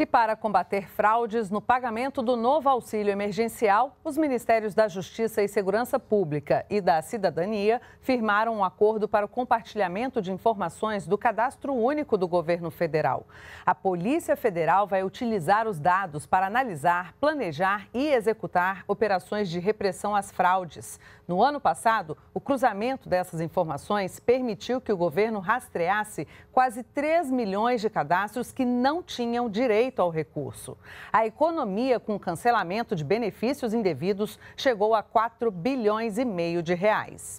E para combater fraudes no pagamento do novo auxílio emergencial, os Ministérios da Justiça e Segurança Pública e da Cidadania firmaram um acordo para o compartilhamento de informações do cadastro único do governo federal. A Polícia Federal vai utilizar os dados para analisar, planejar e executar operações de repressão às fraudes. No ano passado, o cruzamento dessas informações permitiu que o governo rastreasse quase 3 milhões de cadastros que não tinham direito direito ao recurso. A economia com cancelamento de benefícios indevidos chegou a 4 bilhões e meio de reais.